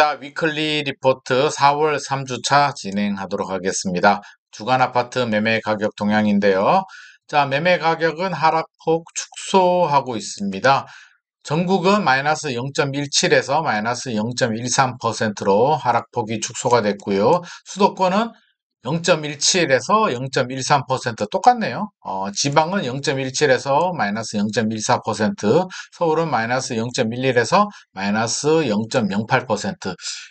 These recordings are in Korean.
투자 위클리 리포트 4월 3주차 진행하도록 하겠습니다. 주간 아파트 매매 가격 동향인데요. 자, 매매 가격은 하락폭 축소하고 있습니다. 전국은 마이너스 0.17에서 마이너스 0.13%로 하락폭이 축소가 됐고요. 수도권은 0.17에서 0.13% 똑같네요. 어, 지방은 0.17에서 마이너스 0.14%, 서울은 마이너스 0.11에서 마이너스 0.08%.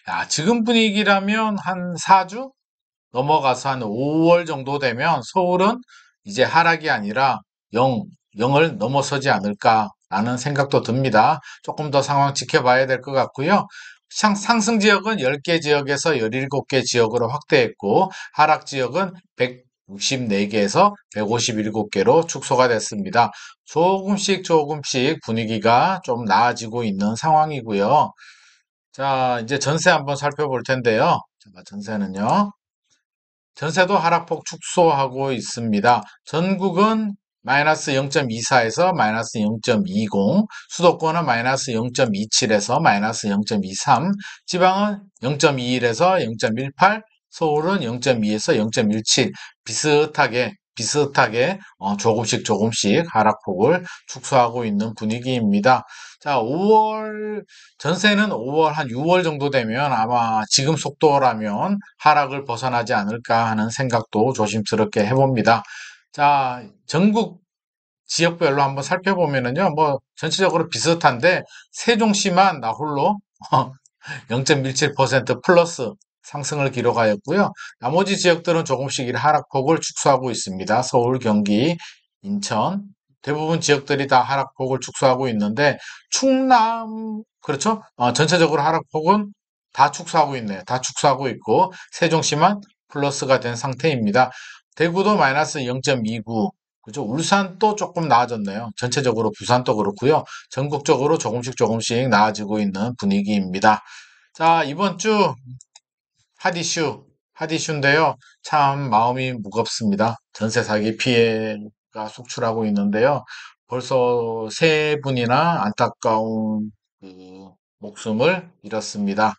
야, 지금 분위기라면 한 4주 넘어가서 한 5월 정도 되면 서울은 이제 하락이 아니라 0, 0을 넘어서지 않을까라는 생각도 듭니다. 조금 더 상황 지켜봐야 될 것 같고요. 상승 지역은 10개 지역에서 17개 지역으로 확대했고 하락 지역은 164개에서 157개로 축소가 됐습니다. 조금씩 조금씩 분위기가 좀 나아지고 있는 상황이고요. 자, 이제 전세 한번 살펴볼 텐데요. 전세는요. 전세도 하락폭 축소하고 있습니다. 전국은 마이너스 0.24에서 마이너스 0.20, 수도권은 마이너스 0.27에서 마이너스 0.23, 지방은 0.21에서 0.18, 서울은 0.2에서 0.17 비슷하게 비슷하게 어, 조금씩 조금씩 하락폭을 축소하고 있는 분위기입니다. 자, 5월 전세는 5월 한 6월 정도 되면 아마 지금 속도라면 하락을 벗어나지 않을까 하는 생각도 조심스럽게 해봅니다. 자, 전국 지역별로 한번 살펴보면은요, 뭐, 전체적으로 비슷한데, 세종시만 나홀로 0.17% 플러스 상승을 기록하였고요. 나머지 지역들은 조금씩 하락폭을 축소하고 있습니다. 서울, 경기, 인천, 대부분 지역들이 다 하락폭을 축소하고 있는데, 충남, 그렇죠? 어, 전체적으로 하락폭은 다 축소하고 있네요. 다 축소하고 있고, 세종시만 플러스가 된 상태입니다. 대구도 마이너스 0.29 그죠? 울산도 조금 나아졌네요. 전체적으로 부산도 그렇고요. 전국적으로 조금씩 조금씩 나아지고 있는 분위기입니다. 자 이번 주 핫이슈 핫이슈인데요. 참 마음이 무겁습니다. 전세 사기 피해가 속출하고 있는데요. 벌써 세 분이나 안타까운 그 목숨을 잃었습니다.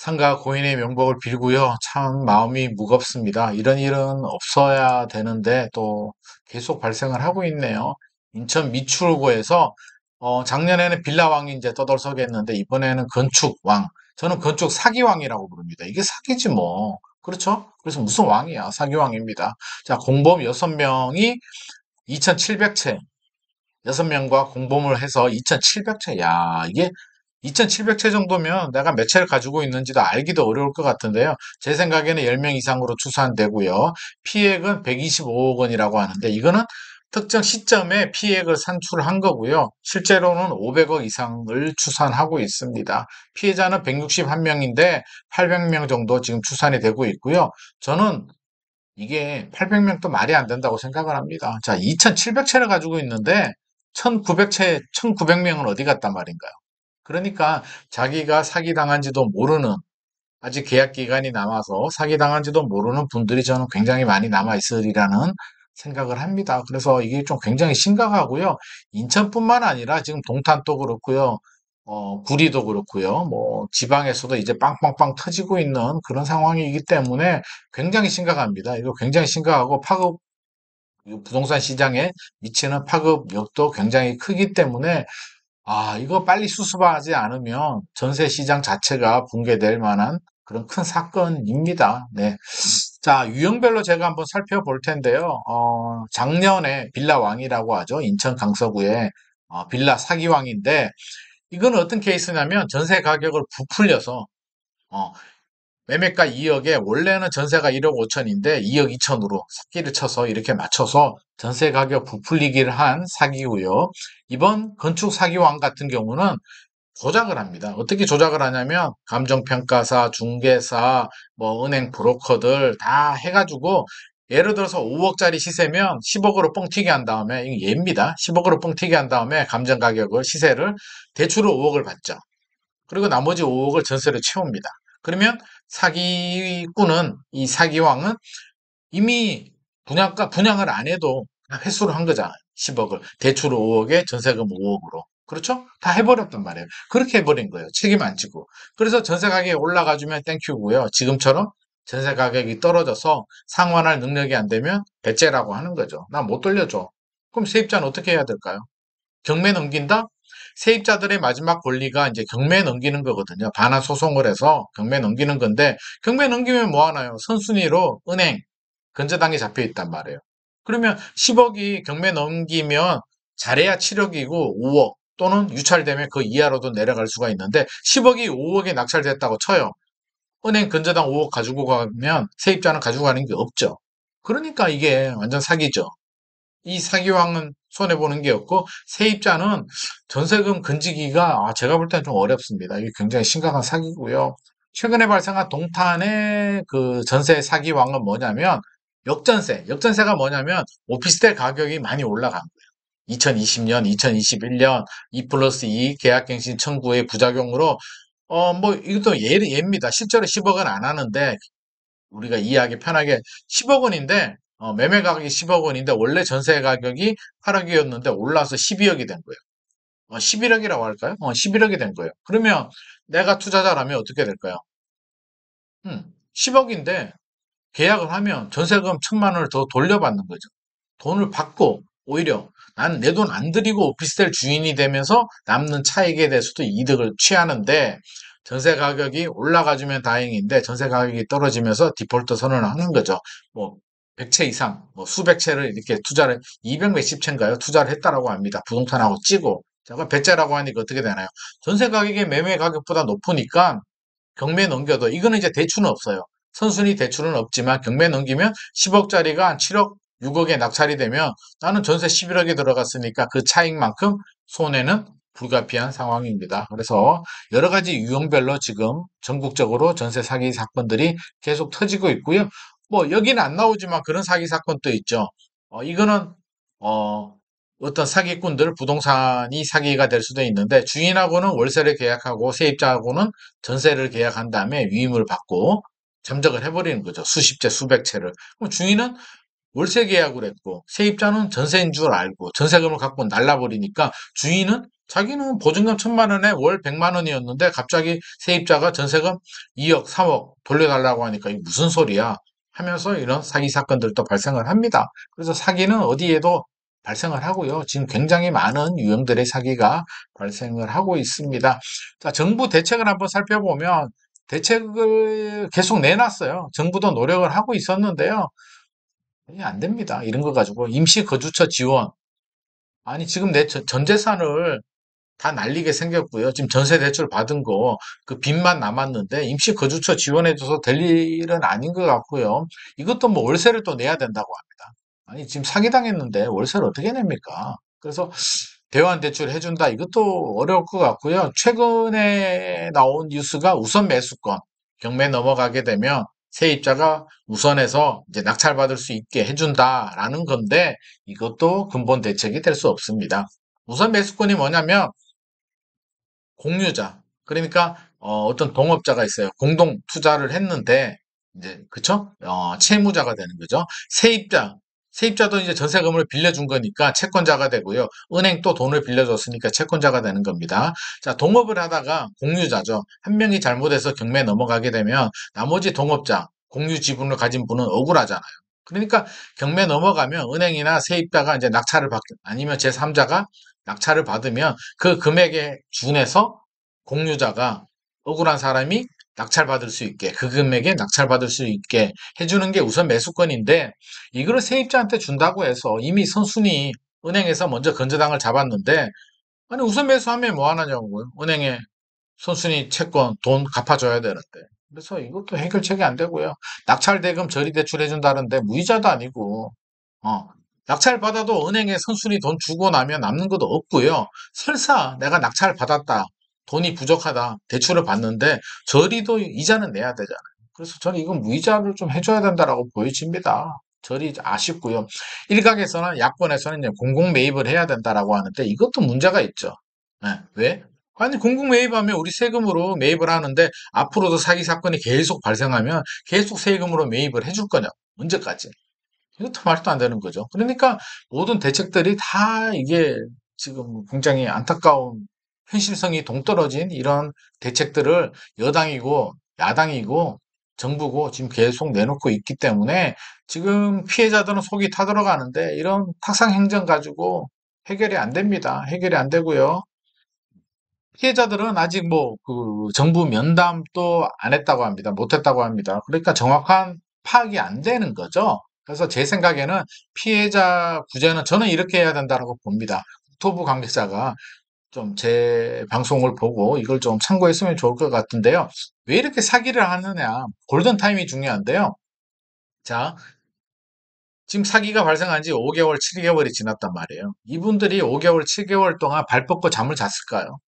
상가 고인의 명복을 빌고요. 참 마음이 무겁습니다. 이런 일은 없어야 되는데 또 계속 발생을 하고 있네요. 인천 미추홀구에서 어, 작년에는 빌라왕이 이제 떠들썩했는데 이번에는 건축왕. 저는 건축 사기왕이라고 부릅니다. 이게 사기지 뭐. 그렇죠? 그래서 무슨 왕이야. 사기왕입니다. 자, 공범 6명이 2700채 6명과 공범을 해서 2700채. 야, 이게 2700채 정도면 내가 몇 채를 가지고 있는지도 알기도 어려울 것 같은데요. 제 생각에는 10명 이상으로 추산되고요. 피해액은 125억 원이라고 하는데 이거는 특정 시점에 피해액을 산출한 거고요. 실제로는 500억 이상을 추산하고 있습니다. 피해자는 161명인데 800명 정도 지금 추산이 되고 있고요. 저는 이게 800명도 말이 안 된다고 생각을 합니다. 자, 2700채를 가지고 있는데 1900채, 1900명은 어디 갔단 말인가요? 그러니까 자기가 사기당한지도 모르는 아직 계약 기간이 남아서 사기당한지도 모르는 분들이 저는 굉장히 많이 남아 있으리라는 생각을 합니다. 그래서 이게 좀 굉장히 심각하고요. 인천뿐만 아니라 지금 동탄도 그렇고요. 어, 구리도 그렇고요. 뭐 지방에서도 이제 빵빵빵 터지고 있는 그런 상황이기 때문에 굉장히 심각합니다. 이거 굉장히 심각하고 파급 부동산 시장에 미치는 파급력도 굉장히 크기 때문에 아, 이거 빨리 수습하지 않으면 전세 시장 자체가 붕괴될 만한 그런 큰 사건입니다. 네. 자, 유형별로 제가 한번 살펴볼 텐데요. 어, 작년에 빌라왕이라고 하죠. 인천 강서구에 어, 빌라 사기왕인데, 이건 어떤 케이스냐면 전세 가격을 부풀려서, 어, 매매가 2억에 원래는 전세가 1억 5천인데 2억 2천으로 사기를 쳐서 이렇게 맞춰서 전세 가격 부풀리기를 한 사기고요. 이번 건축 사기왕 같은 경우는 조작을 합니다. 어떻게 조작을 하냐면 감정평가사, 중개사, 뭐 은행 브로커들 다 해가지고 예를 들어서 5억짜리 시세면 10억으로 뻥튀기 한 다음에 이게 예입니다. 10억으로 뻥튀기 한 다음에 감정가격을 시세를 대출을 5억을 받죠. 그리고 나머지 5억을 전세로 채웁니다. 그러면 사기꾼은 이 사기왕은 이미 분양가 분양을 안 해도 회수를 한 거잖아요. 10억을 대출 5억에 전세금 5억으로 그렇죠? 다 해버렸단 말이에요. 그렇게 해버린 거예요. 책임 안 지고. 그래서 전세 가격이 올라가주면 땡큐고요. 지금처럼 전세 가격이 떨어져서 상환할 능력이 안 되면 배째라고 하는 거죠. 나 못 돌려줘. 그럼 세입자는 어떻게 해야 될까요? 경매 넘긴다? 세입자들의 마지막 권리가 이제 경매 넘기는 거거든요. 반환 소송을 해서 경매 넘기는 건데 경매 넘기면 뭐 하나요? 선순위로 은행, 근저당이 잡혀 있단 말이에요. 그러면 10억이 경매 넘기면 잘해야 7억이고 5억 또는 유찰되면 그 이하로도 내려갈 수가 있는데 10억이 5억에 낙찰됐다고 쳐요. 은행 근저당 5억 가지고 가면 세입자는 가지고 가는 게 없죠. 그러니까 이게 완전 사기죠. 이 사기왕은 손해보는 게 없고 세입자는 전세금 근지기가 아, 제가 볼 때는 좀 어렵습니다. 이게 굉장히 심각한 사기고요. 최근에 발생한 동탄의 그 전세 사기 왕은 뭐냐면 역전세. 역전세가 뭐냐면 오피스텔 가격이 많이 올라간 거예요. 2020년, 2021년 2 플러스 2 계약갱신 청구의 부작용으로 어뭐 이것도 예, 예입니다. 실제로 10억은 안 하는데 우리가 이해하기 편하게 10억 원인데 어, 매매 가격이 10억 원인데 원래 전세 가격이 8억이었는데 올라서 12억이 된 거예요. 어, 11억이라고 할까요? 어, 11억이 된 거예요. 그러면 내가 투자자라면 어떻게 될까요? 음, 10억인데 계약을 하면 전세금 1000만 원을 더 돌려받는 거죠. 돈을 받고 오히려 난 내 돈 안 들이고 오피스텔 주인이 되면서 남는 차익에 대해서도 이득을 취하는데 전세 가격이 올라가주면 다행인데 전세 가격이 떨어지면서 디폴트 선언을 하는 거죠. 뭐 100채 이상, 뭐 수백 채를 이렇게 투자를 200 몇십 채인가요? 투자를 했다라고 합니다. 부동산하고 찌고. 자, 그럼 1 0라고 하니까 어떻게 되나요? 전세 가격이 매매 가격보다 높으니까 경매 넘겨도 이거는 이제 대출은 없어요. 선순위 대출은 없지만 경매 넘기면 10억짜리가 한 7억, 6억에 낙찰이 되면 나는 전세 11억에 들어갔으니까 그 차익만큼 손해는 불가피한 상황입니다. 그래서 여러 가지 유형별로 지금 전국적으로 전세 사기 사건들이 계속 터지고 있고요. 뭐 여기는 안 나오지만 그런 사기 사건도 있죠. 어, 이거는 어, 어떤 사기꾼들 부동산이 사기가 될 수도 있는데 주인하고는 월세를 계약하고 세입자하고는 전세를 계약한 다음에 위임을 받고 잠적을 해버리는 거죠. 수십 채 수백 채를. 그럼 주인은 월세 계약을 했고 세입자는 전세인 줄 알고 전세금을 갖고 날라버리니까 주인은 자기는 보증금 천만 원에 월 백만 원이었는데 갑자기 세입자가 전세금 2억, 3억 돌려달라고 하니까 이게 무슨 소리야. 하면서 이런 사기 사건들도 발생을 합니다. 그래서 사기는 어디에도 발생을 하고요. 지금 굉장히 많은 유형들의 사기가 발생을 하고 있습니다. 자, 정부 대책을 한번 살펴보면 대책을 계속 내놨어요. 정부도 노력을 하고 있었는데요. 안 됩니다. 이런 거 가지고 임시 거주처 지원 아니 지금 내전 재산을 다 날리게 생겼고요. 지금 전세 대출 받은 거 그 빚만 남았는데 임시 거주처 지원해줘서 될 일은 아닌 것 같고요. 이것도 뭐 월세를 또 내야 된다고 합니다. 아니 지금 사기당했는데 월세를 어떻게 냅니까? 그래서 대환 대출 해준다 이것도 어려울 것 같고요. 최근에 나온 뉴스가 우선 매수권 경매 넘어가게 되면 세입자가 우선해서 이제 낙찰받을 수 있게 해준다라는 건데 이것도 근본 대책이 될 수 없습니다. 우선 매수권이 뭐냐면 공유자 그러니까 어, 떤 동업자가 있어요. 공동 투자를 했는데 이제 그쵸? 어, 채무자가 되는 거죠. 세입자 세입자도 이제 전세금을 빌려준 거니까 채권자가 되고요. 은행 또 돈을 빌려줬으니까 채권자가 되는 겁니다. 자, 동업을 하다가 공유자죠. 한 명이 잘못해서 경매에 넘어가게 되면 나머지 동업자, 공유 지분을 가진 분은 억울하잖아요. 그러니까 경매 넘어가면 은행이나 세입자가 이제 낙찰을 받게 아니면 제3자가 약차를 받으면 그 금액에 준해서 공유자가 억울한 사람이 낙찰받을 수 있게 그 금액에 낙찰받을 수 있게 해주는 게 우선 매수권인데 이거를 세입자한테 준다고 해서 이미 선순위 은행에서 먼저 건저당을 잡았는데 아니 우선 매수하면 뭐 하느냐고요 은행에 선순위 채권 돈 갚아줘야 되는데 그래서 이것도 해결책이 안 되고요 낙찰대금 저리 대출해준다는데 무이자도 아니고 어, 낙찰 받아도 은행에 선순위 돈 주고 나면 남는 것도 없고요. 설사 내가 낙찰 받았다. 돈이 부족하다. 대출을 받는데 저리도 이자는 내야 되잖아요. 그래서 저는 이건 무이자를 좀 해줘야 된다라고 보여집니다. 저리 아쉽고요. 일각에서는 야권에서는 이제 공공 매입을 해야 된다라고 하는데 이것도 문제가 있죠. 네. 왜? 아니 공공 매입하면 우리 세금으로 매입을 하는데 앞으로도 사기 사건이 계속 발생하면 계속 세금으로 매입을 해줄 거냐? 언제까지? 이것도 말도 안 되는 거죠. 그러니까 모든 대책들이 다 이게 지금 굉장히 안타까운 현실성이 동떨어진 이런 대책들을 여당이고 야당이고 정부고 지금 계속 내놓고 있기 때문에 지금 피해자들은 속이 타들어가는데 이런 탁상 행정 가지고 해결이 안 됩니다. 해결이 안 되고요. 피해자들은 아직 뭐 그 정부 면담도 안 했다고 합니다. 못 했다고 합니다. 그러니까 정확한 파악이 안 되는 거죠. 그래서 제 생각에는 피해자 구제는 저는 이렇게 해야 된다고 봅니다. 국토부 관계자가 좀 제 방송을 보고 이걸 좀 참고했으면 좋을 것 같은데요. 왜 이렇게 사기를 하느냐. 골든타임이 중요한데요. 자, 지금 사기가 발생한 지 5개월, 7개월이 지났단 말이에요. 이분들이 5개월, 7개월 동안 발 뻗고 잠을 잤을까요?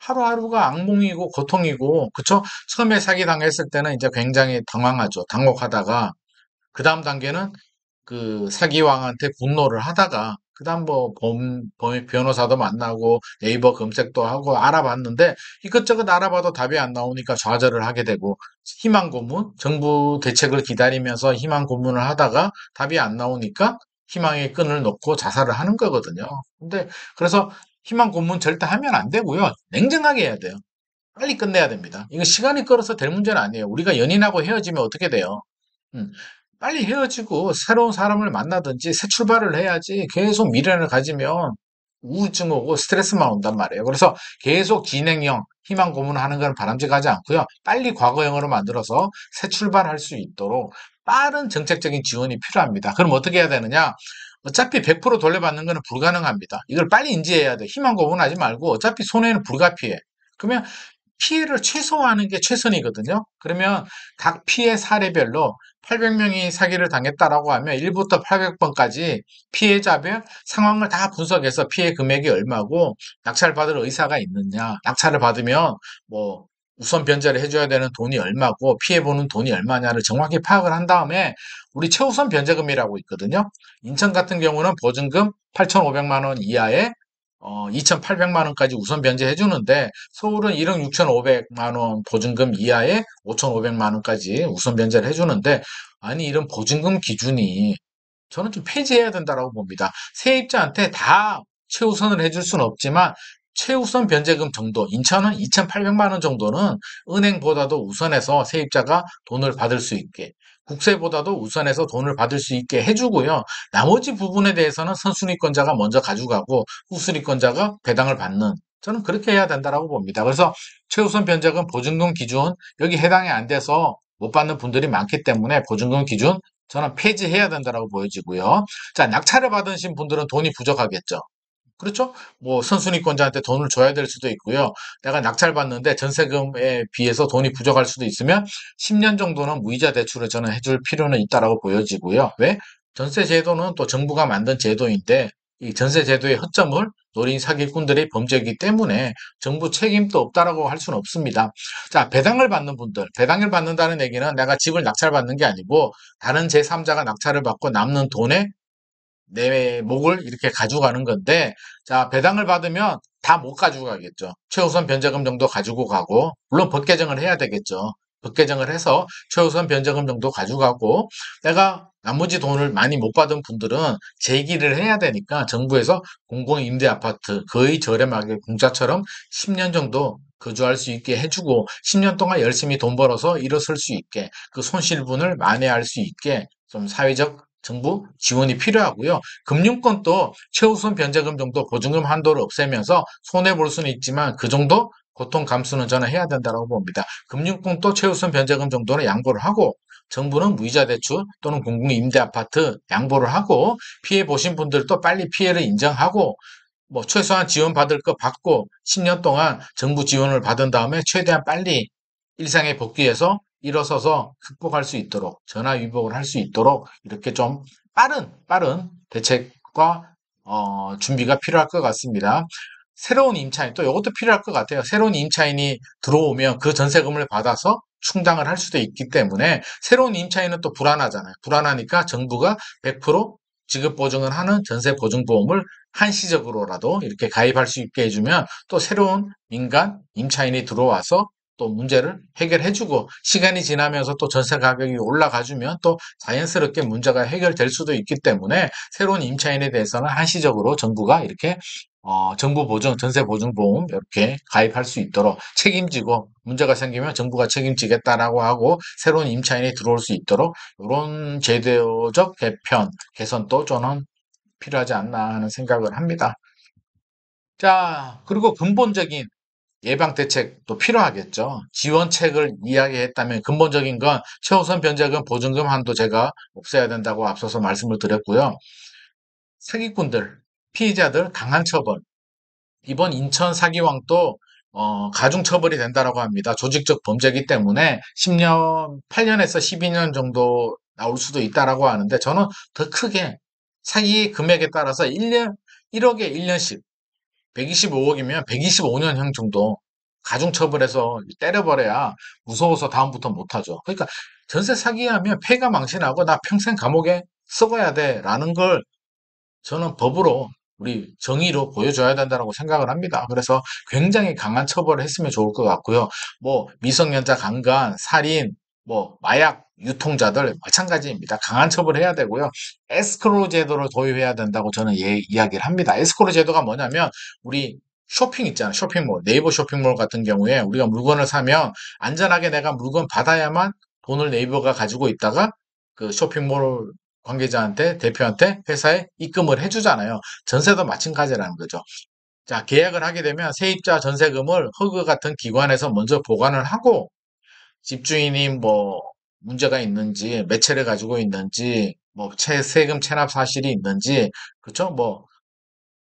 하루하루가 악몽이고 고통이고 그쵸? 처음에 사기 당했을 때는 이제 굉장히 당황하죠. 당혹하다가 그 다음 단계는 그 사기왕한테 분노를 하다가 그다음 뭐 범, 범, 변호사도 만나고 네이버 검색도 하고 알아봤는데 이것저것 알아봐도 답이 안 나오니까 좌절을 하게 되고 희망 고문 정부 대책을 기다리면서 희망 고문을 하다가 답이 안 나오니까 희망의 끈을 놓고 자살을 하는 거거든요. 근데 그래서 희망 고문 절대 하면 안 되고요. 냉정하게 해야 돼요. 빨리 끝내야 됩니다. 이거 시간이 끌어서 될 문제는 아니에요. 우리가 연인하고 헤어지면 어떻게 돼요? 음, 빨리 헤어지고 새로운 사람을 만나든지 새 출발을 해야지 계속 미련을 가지면 우울증 오고 스트레스만 온단 말이에요. 그래서 계속 진행형, 희망 고문하는 건 바람직하지 않고요. 빨리 과거형으로 만들어서 새 출발할 수 있도록 빠른 정책적인 지원이 필요합니다. 그럼 어떻게 해야 되느냐? 어차피 100% 돌려받는 것은 불가능합니다. 이걸 빨리 인지해야 돼. 희망 고문하지 말고 어차피 손해는 불가피해. 그러면 피해를 최소화하는 게 최선이거든요. 그러면 각 피해 사례별로 800명이 사기를 당했다라고 하면 1부터 800번까지 피해자별 상황을 다 분석해서 피해 금액이 얼마고 낙찰받을 의사가 있느냐, 낙찰을 받으면 뭐 우선 변제를 해줘야 되는 돈이 얼마고 피해보는 돈이 얼마냐를 정확히 파악을 한 다음에 우리 최우선 변제금이라고 있거든요. 인천 같은 경우는 보증금 8,500만 원이하의 어, 2,800만 원까지 우선 변제해 주는데 서울은 1억 6,500만 원 보증금 이하에 5,500만 원까지 우선 변제를 해 주는데 아니 이런 보증금 기준이 저는 좀 폐지해야 된다라고 봅니다. 세입자한테 다 최우선을 해 줄 수는 없지만 최우선 변제금 정도, 인천은 2,800만 원 정도는 은행보다도 우선해서 세입자가 돈을 받을 수 있게 국세보다도 우선해서 돈을 받을 수 있게 해주고요. 나머지 부분에 대해서는 선순위권자가 먼저 가져가고 후순위권자가 배당을 받는 저는 그렇게 해야 된다고 봅니다. 그래서 최우선 변제금 보증금 기준 여기 해당이 안 돼서 못 받는 분들이 많기 때문에 보증금 기준 저는 폐지해야 된다고 보여지고요. 자, 낙찰을 받으신 분들은 돈이 부족하겠죠. 그렇죠? 뭐 선순위권자한테 돈을 줘야 될 수도 있고요. 내가 낙찰받는데 전세금에 비해서 돈이 부족할 수도 있으면 10년 정도는 무이자 대출을 저는 해줄 필요는 있다라고 보여지고요. 왜? 전세 제도는 또 정부가 만든 제도인데 이 전세 제도의 허점을 노린 사기꾼들의 범죄이기 때문에 정부 책임도 없다라고 할 수는 없습니다. 자, 배당을 받는 분들, 배당을 받는다는 얘기는 내가 집을 낙찰받는 게 아니고 다른 제3자가 낙찰을 받고 남는 돈에 내 목을 이렇게 가져가는 건데 자 배당을 받으면 다 못 가져가겠죠. 최우선 변제금 정도 가지고 가고 물론 법 개정을 해야 되겠죠. 법 개정을 해서 최우선 변제금 정도 가지고가고 내가 나머지 돈을 많이 못 받은 분들은 제기를 해야 되니까 정부에서 공공임대아파트 거의 저렴하게 공짜처럼 10년 정도 거주할 수 있게 해주고 10년 동안 열심히 돈 벌어서 일어설 수 있게 그 손실분을 만회할 수 있게 좀 사회적 정부 지원이 필요하고요. 금융권도 최우선 변제금 정도 보증금 한도를 없애면서 손해 볼 수는 있지만 그 정도 고통 감수는 저는 해야 된다고 봅니다. 금융권도 최우선 변제금 정도는 양보를 하고 정부는 무이자 대출 또는 공공임대아파트 양보를 하고 피해 보신 분들도 빨리 피해를 인정하고 뭐 최소한 지원받을 거 받고 10년 동안 정부 지원을 받은 다음에 최대한 빨리 일상에 복귀해서 일어서서 극복할 수 있도록 전화위복을 할 수 있도록 이렇게 좀 빠른 빠른 대책과 어, 준비가 필요할 것 같습니다. 새로운 임차인 또 이것도 필요할 것 같아요. 새로운 임차인이 들어오면 그 전세금을 받아서 충당을 할 수도 있기 때문에 새로운 임차인은 또 불안하잖아요. 불안하니까 정부가 100% 지급 보증을 하는 전세 보증 보험을 한시적으로라도 이렇게 가입할 수 있게 해주면 또 새로운 민간 임차인이 들어와서 또 문제를 해결해주고 시간이 지나면서 또 전세 가격이 올라가주면 또 자연스럽게 문제가 해결될 수도 있기 때문에 새로운 임차인에 대해서는 한시적으로 정부가 이렇게 어, 정부 보증, 전세 보증 보험 이렇게 가입할 수 있도록 책임지고 문제가 생기면 정부가 책임지겠다라고 하고 새로운 임차인이 들어올 수 있도록 이런 제도적 개편, 개선도 저는 필요하지 않나 하는 생각을 합니다. 자, 그리고 근본적인 예방 대책도 필요하겠죠. 지원책을 이야기했다면 근본적인 건 최우선 변제금 보증금 한도제가 없애야 된다고 앞서서 말씀을 드렸고요. 사기꾼들, 피의자들 강한 처벌. 이번 인천 사기왕도 어, 가중 처벌이 된다라고 합니다. 조직적 범죄이기 때문에 10년, 8년에서 12년 정도 나올 수도 있다라고 하는데 저는 더 크게 사기 금액에 따라서 1년 1억에 1년씩 125억이면 125년형 정도 가중처벌해서 때려버려야 무서워서 다음부터 못하죠. 그러니까 전세 사기하면 폐가 망신하고 나 평생 감옥에 썩어야 돼 라는 걸 저는 법으로 우리 정의로 보여줘야 된다고 생각을 합니다. 그래서 굉장히 강한 처벌을 했으면 좋을 것 같고요. 뭐 미성년자 강간, 살인, 뭐 마약 유통자들 마찬가지입니다. 강한 처벌해야 을 되고요. 에스크로 제도를 도입해야 된다고 저는 예, 이야기를 합니다. 에스크로 제도가 뭐냐면 우리 쇼핑 있잖아요. 쇼핑몰, 네이버 쇼핑몰 같은 경우에 우리가 물건을 사면 안전하게 내가 물건 받아야만 돈을 네이버가 가지고 있다가 그 쇼핑몰 관계자한테 대표한테 회사에 입금을 해주잖아요. 전세도 마찬가지라는 거죠. 자 계약을 하게 되면 세입자 전세금을 허그 같은 기관에서 먼저 보관을 하고 집주인이 뭐 문제가 있는지, 매체를 가지고 있는지, 뭐 채, 세금 체납 사실이 있는지, 그렇죠? 뭐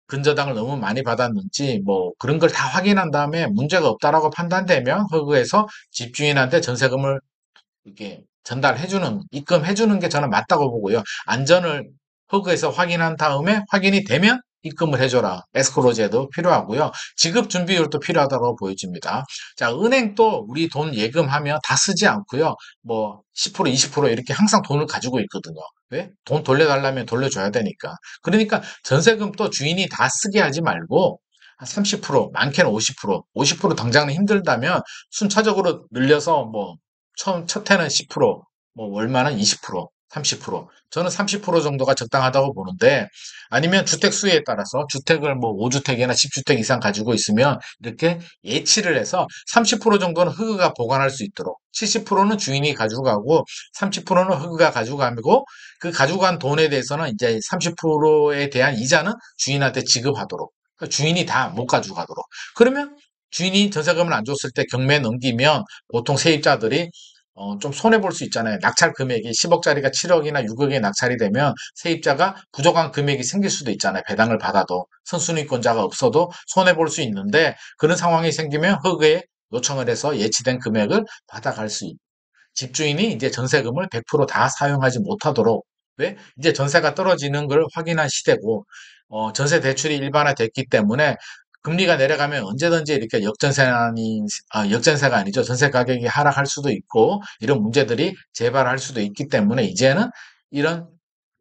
근저당을 너무 많이 받았는지 뭐 그런 걸 다 확인한 다음에 문제가 없다라고 판단되면 허그에서 집주인한테 전세금을 이렇게 전달해 주는 입금해 주는 게 저는 맞다고 보고요. 안전을 허그에서 확인한 다음에 확인이 되면 입금을 해줘라. 에스코로제도 필요하고요. 지급 준비율도 필요하다고 보여집니다. 자, 은행도 우리 돈 예금하면 다 쓰지 않고요. 뭐 10% 20% 이렇게 항상 돈을 가지고 있거든요. 왜? 돈 돌려달라면 돌려줘야 되니까. 그러니까 전세금도 주인이 다 쓰게 하지 말고 30%, 많게는 50%, 50% 당장은 힘들다면 순차적으로 늘려서 뭐 처음 첫 해는 10%, 뭐월마는 20%, 30%. 저는 30% 정도가 적당하다고 보는데 아니면 주택 수에 따라서 주택을 뭐 5주택이나 10주택 이상 가지고 있으면 이렇게 예치를 해서 30% 정도는 흑우가 보관할 수 있도록 70%는 주인이 가지고가고 30%는 흑우가 가고가고그가지고간 돈에 대해서는 이제 30%에 대한 이자는 주인한테 지급하도록 그러니까 주인이 다 못가지고가도록 그러면 주인이 전세금을 안 줬을 때경매 넘기면 보통 세입자들이 어, 좀 손해볼 수 있잖아요. 낙찰 금액이 10억짜리가 7억이나 6억의 낙찰이 되면 세입자가 부족한 금액이 생길 수도 있잖아요. 배당을 받아도 선순위권자가 없어도 손해볼 수 있는데 그런 상황이 생기면 허그에 요청을 해서 예치된 금액을 받아갈 수 있. 집주인이 이제 전세금을 100%다 사용하지 못하도록 왜? 이제 전세가 떨어지는 걸 확인한 시대고 어, 전세 대출이 일반화됐기 때문에 금리가 내려가면 언제든지 이렇게 역전세니 아, 역전세가 아니죠. 전세 가격이 하락할 수도 있고 이런 문제들이 재발할 수도 있기 때문에 이제는 이런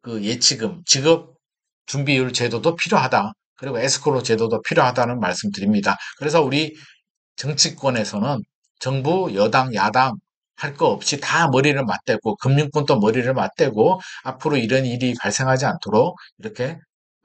그 예치금 직업 준비율 제도도 필요하다. 그리고 에스코로 제도도 필요하다는 말씀드립니다. 그래서 우리 정치권에서는 정부, 여당, 야당 할 거 없이 다 머리를 맞대고 금융권도 머리를 맞대고 앞으로 이런 일이 발생하지 않도록 이렇게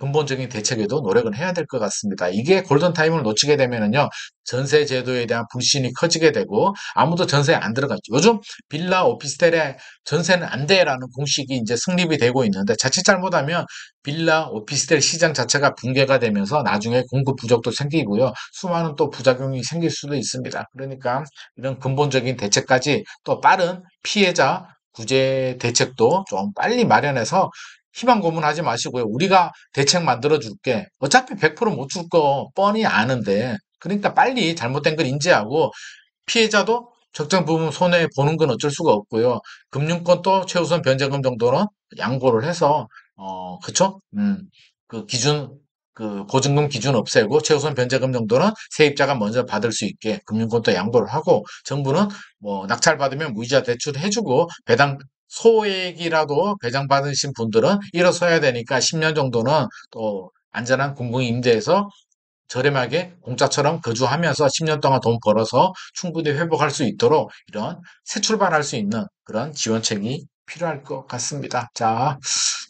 근본적인 대책에도 노력을 해야 될 것 같습니다. 이게 골든타임을 놓치게 되면은요, 전세 제도에 대한 불신이 커지게 되고, 아무도 전세에 안 들어갔죠. 요즘 빌라 오피스텔에 전세는 안 돼라는 공식이 이제 성립이 되고 있는데, 자칫 잘못하면 빌라 오피스텔 시장 자체가 붕괴가 되면서 나중에 공급 부족도 생기고요, 수많은 또 부작용이 생길 수도 있습니다. 그러니까 이런 근본적인 대책까지 또 빠른 피해자 구제 대책도 좀 빨리 마련해서 희망 고문하지 마시고요. 우리가 대책 만들어 줄게. 어차피 100%못 줄 거 뻔히 아는데 그러니까 빨리 잘못된 걸 인지하고 피해자도 적정 부분 손해 보는 건 어쩔 수가 없고요. 금융권도 최우선 변제금 정도는 양보를 해서 어 그쵸? 음그 기준 그 보증금 기준 없애고 최우선 변제금 정도는 세입자가 먼저 받을 수 있게 금융권도 양보를 하고 정부는 뭐 낙찰 받으면 무이자 대출 해주고 배당 소액이라도 배정받으신 분들은 일어서야 되니까 10년 정도는 또 안전한 공공임대에서 저렴하게 공짜처럼 거주하면서 10년 동안 돈 벌어서 충분히 회복할 수 있도록 이런 새 출발할 수 있는 그런 지원책이 필요할 것 같습니다. 자,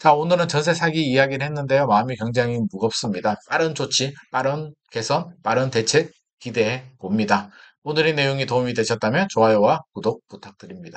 자 오늘은 전세 사기 이야기를 했는데요. 마음이 굉장히 무겁습니다. 빠른 조치, 빠른 개선, 빠른 대책 기대해 봅니다. 오늘의 내용이 도움이 되셨다면 좋아요와 구독 부탁드립니다.